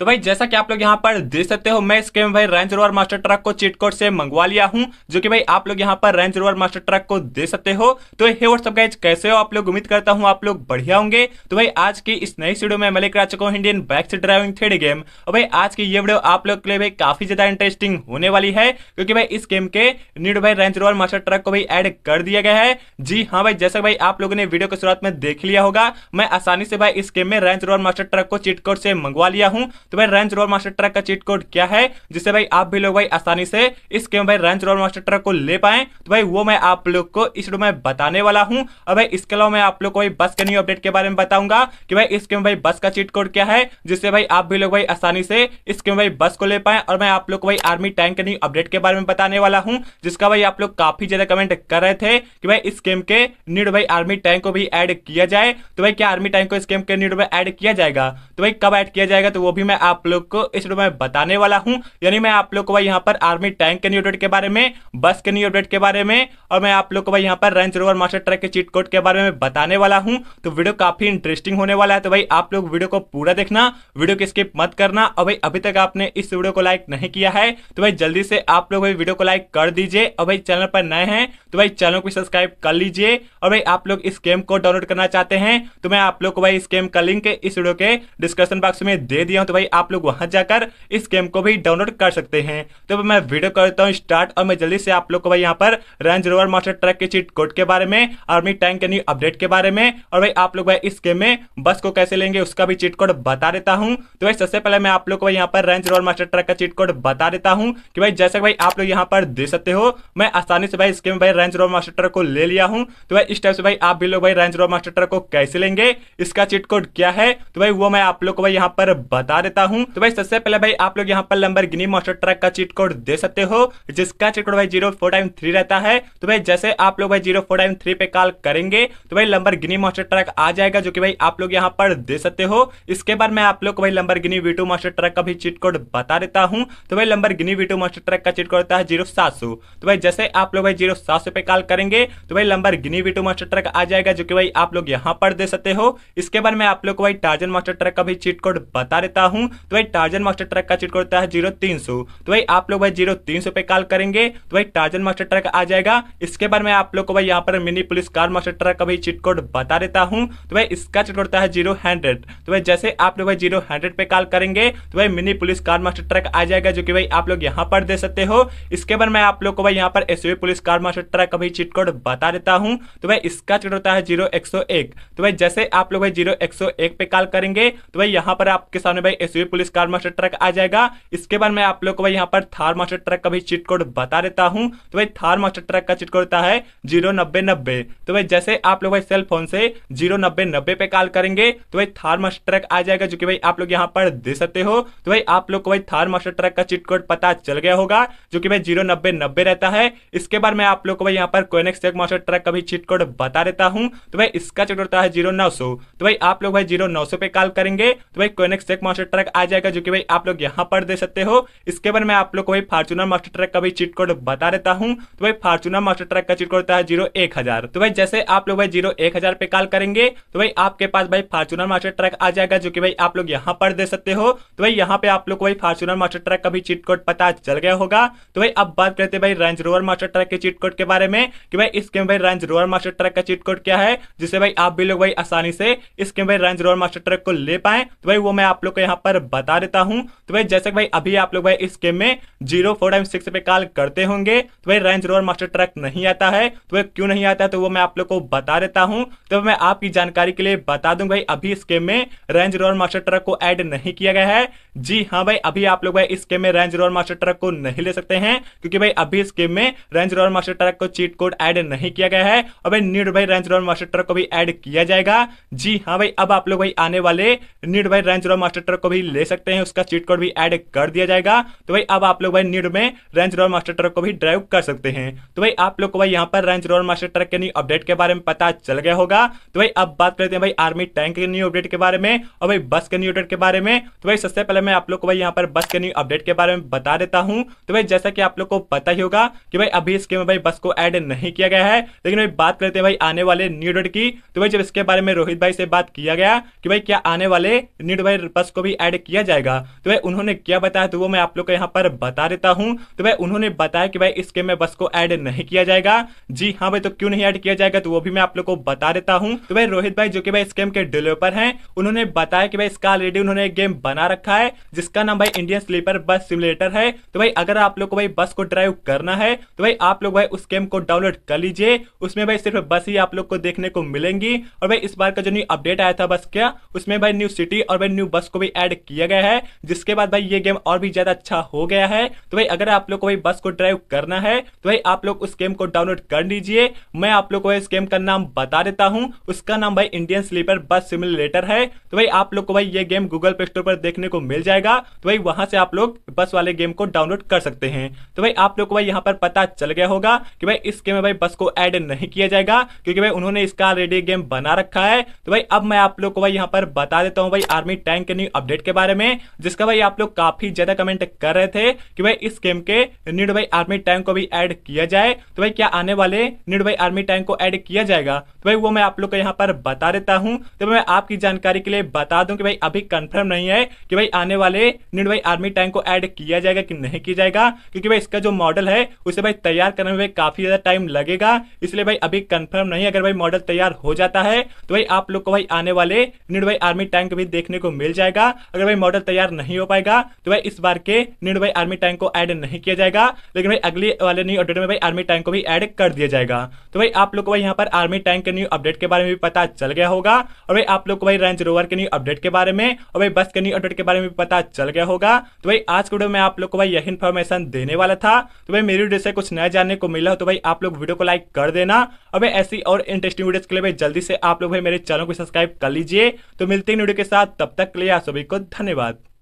तो भाई जैसा कि आप लोग यहाँ पर देख सकते हो मैं इसके भाई रेंज रोवर मास्टर ट्रक को चीट कोड से मंगवा लिया हूँ जो कि भाई आप लोग यहाँ पर रेंज रोवर मास्टर ट्रक को दे सकते हो तो हे व्हाट्सअप गाइज कैसे हो आप लोग उम्मीद करता हूँ आप लोग बढ़िया होंगे तो भाई आज की इस नई वीडियो में मैं लेकर आ चुका हूँ इंडियन बाइक से ड्राइविंग थ्री गेम और भाई आज की ये वीडियो आप लोग के लिए भाई काफी ज्यादा इंटरेस्टिंग होने वाली है क्योंकि भाई इस गेम के नीड भाई रेंज रोवर मास्टर ट्रक को भाई एड कर दिया गया है जी हाँ भाई जैसा भाई आप लोगों ने वीडियो की शुरुआत में देख लिया होगा मैं आसानी से भाई इस गेम में रेंज रोवर मास्टर ट्रक को चीट कोड से मंगवा लिया हूँ तो भाई रेंज रोल मास्टर ट्रक का चीट कोड क्या है जिससे भाई आप भी लोग भाई आसानी से इस गेम भाई रेंज रोल मास्टर ट्रक को ले पाए तो भाई वो मैं आप लोग को इस वीडियो में बताने वाला हूँ और भाई इसके अलावा मैं आप लोग को भाई बस के न्यू अपडेट के बारे में बताऊंगा कि भाई इस गेम भाई बस का चीट कोड क्या है जिससे भाई आप भी लोग भाई आसानी से इस गेम भाई बस को ले पाए और मैं आप लोग को भाई आर्मी टैंक के न्यू अपडेट के बारे में बताने वाला हूँ जिसका भाई आप लोग काफी ज्यादा कमेंट कर रहे थे कि भाई इस गेम के न्यूड भाई आर्मी टैंक को भी एड किया जाए तो भाई क्या आर्मी टैंक को इस गेम के न्यूड में एड किया जाएगा तो भाई कब एड किया जाएगा तो वो भी मैं मैं आप लोग को इस वीडियो में बताने वाला हूँ यानी मैं आप लोग को भाई यहाँ पर आर्मी टैंक के न्यू अपडेट के बारे में बस के न्यू अपडेट के बारे में और मैं आप लोग को भाई यहाँ पर रेंज रोवर मास्टर ट्रक के चीट कोड के बारे में बताने वाला हूँ तो वीडियो काफी इंटरेस्टिंग होने वाला है तो भाई आप लोग वीडियो को पूरा देखना वीडियो की स्किप मत करना और भाई अभी तक आपने इस वीडियो को लाइक नहीं किया है तो भाई जल्दी से आप लोग भाई वीडियो को लाइक कर दीजिए और भाई चैनल पर नए हैं तो भाई चैनल को सब्सक्राइब कर लीजिए और भाई आप लोग इस गेम को डाउनलोड करना चाहते हैं तो मैं आप लोग को भाई इस गेम का लिंक इस वीडियो के डिस्क्रिप्शन बॉक्स में दे दिया हूँ तो भाई भाई आप लोग वहां जाकर इस गेम को भी डाउनलोड कर सकते हैं तो मैं वीडियो करता हूँ स्टार्ट और मैं जल्दी से आप लोग को भाई यहाँ पर रेंज रोवर मास्टर ट्रक के चीट कोड के बारे में आर्मी टैंक के न्यू अपडेट के बारे में और भाई आप लोग भाई इस गेम में बस को कैसे लेंगे उसका भी चीट कोड बता देता हूँ तो भाई सबसे पहले मैं आप लोग को भाई यहाँ पर रेंज रोवर मास्टर ट्रक का चीट कोड बता देता हूँ कि भाई जैसे भाई आप लोग यहाँ पर दे सकते हो मैं आसानी से भाई इस गेम में भाई रेंज रोवर मास्टर ट्रक को ले लिया हूँ तो भाई इस टाइप से भाई आप भी लोग भाई रेंज रोवर मास्टर ट्रक को कैसे लेंगे इसका चीट कोड क्या है तो भाई वो मैं आप लोग को भाई यहाँ पर बता देता देता हूँ तो भाई सबसे पहले भाई आप लोग यहाँ पर लंबर गिनी मोटर ट्रक का चीट कोड दे सकते हो जिसका चीट कोड भाई जीरो फोर टाइम थ्री रहता है तो भाई जैसे आप लोग भाई जीरो फोर टाइम थ्री पे कॉल करेंगे तो भाई लंबर गिनी मोटर ट्रक आ जाएगा जो की भाई आप लोग यहाँ पर दे सकते हो इसके बाद मैं आप लोग को भाई Lamborghini V two two truck का भी चीट कोड बता देता हूँ तो भाई Lamborghini V two two truck का चीट कोड होता है जीरो सात सौ तो भाई जैसे आप लोग भाई जीरो सात सौ पे कॉल करेंगे तो भाई Lamborghini V two two master truck आ जाएगा जो कि भाई आप लोग यहाँ पर दे सकते हो इसके बाद मैं आप लोग को भाई टार्जन मास्टर ट्रक का भी चीट कोड बता देता हूँ हूँ तो भाई टार्जन मास्टर ट्रक का चीट कोड होता है जीरो तीन सौ तो भाई आप लोग भाई जीरो तीन सौ पे कॉल करेंगे तो भाई टार्जन मास्टर ट्रक आ जाएगा इसके बाद मैं आप लोग को भाई यहाँ पर mini police car master truck का भाई चीट कोड बता देता हूँ तो भाई इसका चीट कोड होता है जीरो हंड्रेड तो भाई जैसे आप लोग भाई जीरो हंड्रेड पे कॉल करेंगे तो भाई mini police car master truck आ जाएगा जो कि भाई आप लोग यहाँ पर दे सकते हो इसके बाद मैं आप लोग को भाई यहाँ पर एस पुलिस कार मास्टर ट्रक का भी चीट कोड बता देता हूँ तो भाई इसका चीट होता है जीरो एक एक सौ तो भाई जैसे आप लोग भाई जीरो एक एक सौ पे कॉल करेंगे तो भाई यहाँ पर आपके सामने भाई एस किसी पुलिस कार मास्टर ट्रक आ जाएगा इसके बाद मैं आप लोग को भाई यहाँ पर थार मास्टर ट्रक का भी चिट कोड बता देता हूँ तो भाई थार मास्टर ट्रक का चिट कोड होता है जीरो नब्बे नब्बे तो भाई जैसे आप लोग भाई सेल फोन से जीरो नब्बे नब्बे पे कॉल करेंगे तो भाई थार मास्टर ट्रक आ जाएगा जो की भाई आप लोग यहाँ पर दे सकते हो तो भाई आप लोग को भाई थार मास्टर ट्रक का चिट कोड पता चल गया होगा जो की भाई जीरो नब्बे नब्बे रहता है इसके बाद मैं आप लोग को भाई यहाँ पर कोनेक्स चेक मास्टर ट्रक का भी चिट कोड बता देता हूँ तो भाई इसका चिट कोड होता है जीरो नौ सौ तो भाई आप लोग भाई जीरो नौ सौ पे कॉल करेंगे तो भाई कोनेक्स चेक मास्टर ट्रक ट्रक आ जाएगा जो कि भाई आप लोग यहाँ पर दे सकते हो इसके बाद मैं आप लोग को भाई फार्चूनर मास्टर ट्रक का भी चिट कोड बता देता हूँ तो भाई फार्चूनर मास्टर ट्रक का चिट कोड होता है जीरो एक हजार तो भाई जैसे आप लोग भाई जीरो एक हजार पे कॉल करेंगे तो भाई आपके पास भाई फार्चूनर मास्टर ट्रक आ जाएगा जो कि भाई आप लोग यहाँ पर दे सकते हो तो भाई यहाँ पे आप लोग को भाई फार्चूनर मास्टर ट्रक का भी चिट कोड पता चल गया होगा तो भाई अब बात करते भाई रेंज रोवर मास्टर ट्रक के चिट कोड के बारे में कि भाई इसके भाई रेंज रोवर मास्टर ट्रक का चिट कोड क्या है जिससे भाई आप भी लोग भाई आसानी से इसके भाई रेंज रोवर मास्टर ट्रक को ले पाए तो भाई वो मैं आप लोग को यहाँ पर आंसर बता देता हूं तो भाई जैसे भाई अभी आप लोग भाई इस गेम में जीरो फोर टाइम सिक्स पे कॉल करते होंगे तो भाई रेंज रोवर मास्टर ट्रक नहीं आता है तो भाई क्यों नहीं आता है तो वो मैं आप लोग को बता देता हूं तो मैं आपकी जानकारी के लिए बता दूं भाई अभी इस गेम में रेंज रोवर मास्टर ट्रक को एड नहीं किया गया है जी हाँ भाई अभी आप लोग भाई इस गेम में रेंज रोवर मास्टर ट्रक को नहीं ले सकते हैं क्योंकि भाई अभी इस गेम में रेंज रोवर मास्टर ट्रक को चीट कोड एड नहीं किया गया है और भाई नीड भाई रेंज रोवर मास्टर ट्रक को भी एड किया जाएगा जी हाँ भाई अब आप लोग भाई आने वाले नीड भाई रेंज रोवर मास्टर ट्रक को भी ले सकते हैं उसका चीट कोड भी ऐड कर दिया जाएगा तो भाई अब आप लोग भाई नीड में रेंज रोल मास्टर ट्रक को भी ड्राइव कर सकते हैं तो भाई आप लोग को भाई यहाँ पर रेंज रोल मास्टर ट्रक के न्यू अपडेट के बारे में पता चल गया होगा तो भाई अब बात करते हैं भाई आर्मी टैंक के न्यू अपडेट के बारे में और भाई बस के न्यू अपडेट के बारे में तो भाई सबसे पहले मैं आप लोग को भाई यहाँ पर बस के न्यू अपडेट के बारे में बता देता हूँ तो भाई जैसा की आप लोग को पता ही होगा कि भाई अभी इसके में भाई बस को एड नहीं किया गया है लेकिन भाई बात करते हैं भाई आने वाले न्यू अपडेट की तो भाई जब इसके बारे में रोहित भाई से बात किया गया कि भाई क्या आने वाले न्यू भाई बस को भी ऐड किया जाएगा तो भाई उन्होंने क्या बताया तो वो मैं आप लोग को यहाँ पर बता देता हूँ तो भाई उन्होंने बताया कि भाई इस गेम में बस को ऐड नहीं किया जाएगा जी हाँ भाई तो क्यों नहीं ऐड किया जाएगा तो वो भी मैं आप लोग को बता देता हूँ तो भाई रोहित भाई जो कि भाई इस गेम के डेवलपर है उन्होंने बताया कि भाई इसका ऑलरेडी उन्होंने एक गेम बना रखा है जिसका नाम भाई इंडियन स्लीपर बस सिमुलेटर है तो भाई अगर आप लोग को भाई बस को ड्राइव करना है तो भाई आप लोग भाई उस गेम को डाउनलोड कर लीजिए उसमें भाई सिर्फ बस ही आप लोग को देखने को मिलेंगी और भाई इस बार का जो न्यू अपडेट आया था बस क्या उसमें भाई न्यू सिटी और भाई न्यू बस को भी ऐड में किया गया है जिसके बाद भाई ये गेम और भी ज्यादा अच्छा हो गया है तो भाई अगर आप लोग को भाई बस को ड्राइव करना है तो भाई आप लोग उस गेम को डाउनलोड कर लीजिए मैं आप लोग को इस गेम का नाम बता देता हूँ उसका नाम भाई इंडियन स्लीपर बस सिमुलेटर है तो भाई आप लोग को भाई ये गेम गूगल प्ले स्टोर पर देखने को मिल जाएगा तो भाई वहां से आप लोग बस वाले गेम को डाउनलोड कर सकते हैं तो भाई आप लोग को भाई यहाँ पर पता चल गया होगा कि भाई इस गेम में भाई बस को एड नहीं किया जाएगा क्योंकि भाई उन्होंने इसका ऑलरेडी गेम बना रखा है तो भाई अब मैं आप लोग को भाई यहाँ पर बता देता हूँ भाई आर्मी टैंक के न्यू अपडेट के बारे में जिसका भाई आप लोग काफी ज्यादा कमेंट कर रहे थे कि भाई इस गेम के निड भाई आर्मी टैंक को भी ऐड किया जाए तो भाई क्या आने वाले निड भाई आर्मी टैंक को ऐड किया जाएगा तो भाई वो मैं आप लोग को यहाँ पर बता देता हूँ तो मैं आपकी जानकारी के लिए बता दूं कि भाई अभी कंफर्म नहीं है कि भाई आने वाले निड भाई आर्मी टैंक को ऐड किया जाएगा कि नहीं किया जाएगा क्योंकि भाई इसका जो मॉडल है उसे भाई तैयार करने में काफी ज्यादा टाइम लगेगा इसलिए भाई अभी कंफर्म नहीं अगर भाई मॉडल तैयार हो जाता है तो भाई आप लोग को भाई आने वाले निड भाई आर्मी टैंक भी देखने को मिल जाएगा अगर भाई मॉडल तैयार नहीं हो पाएगा तो भाई इस बार के निर्णय भाई आर्मी टैंक को ऐड नहीं किया जाएगा लेकिन भाई अगले वाले न्यू अपडेट में भाई आर्मी टैंक को भी ऐड कर दिया जाएगा तो भाई आप लोग को भाई यहाँ पर आर्मी टैंक के न्यू अपडेट के बारे में भी पता चल गया होगा और भाई आप लोग को भाई रेंज रोवर के न्यू अपडेट के बारे में और भाई बस के न्यू अपडेट के बारे में भी पता चल गया होगा तो भाई आज के वीडियो में आप लोग को भाई यही इन्फॉर्मेशन देने वाला था तो भाई मेरी वीडियो से कुछ नया जानने को मिला हो तो भाई आप लोग वीडियो को लाइक कर देना और भाई ऐसी और इंटरेस्टिंग वीडियोस के लिए भाई जल्दी से आप लोग भाई मेरे चैनल को सब्सक्राइब कर लीजिए तो मिलते हैं वीडियो के साथ तब तक के लिए आप सभी को धन्यवाद